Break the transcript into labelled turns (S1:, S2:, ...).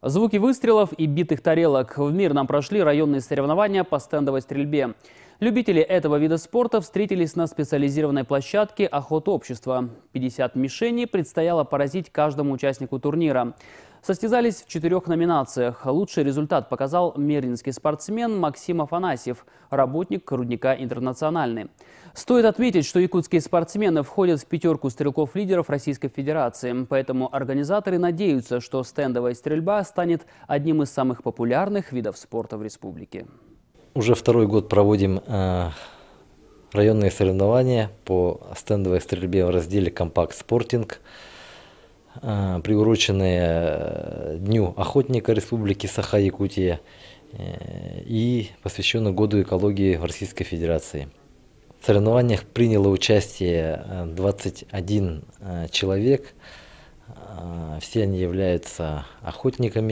S1: Звуки выстрелов и битых тарелок. В мир нам прошли районные соревнования по стендовой стрельбе. Любители этого вида спорта встретились на специализированной площадке «Охота 50 мишеней предстояло поразить каждому участнику турнира. Состязались в четырех номинациях. Лучший результат показал меринский спортсмен Максим Афанасьев, работник рудника «Интернациональный». Стоит отметить, что якутские спортсмены входят в пятерку стрелков-лидеров Российской Федерации, поэтому организаторы надеются, что стендовая стрельба станет одним из самых популярных видов спорта в республике.
S2: Уже второй год проводим э, районные соревнования по стендовой стрельбе в разделе «Компакт-спортинг». Э, приуроченные э, Дню охотника Республики Саха-Якутия э, и посвященный Году экологии в Российской Федерации. В соревнованиях приняло участие 21 человек. Все они являются охотниками.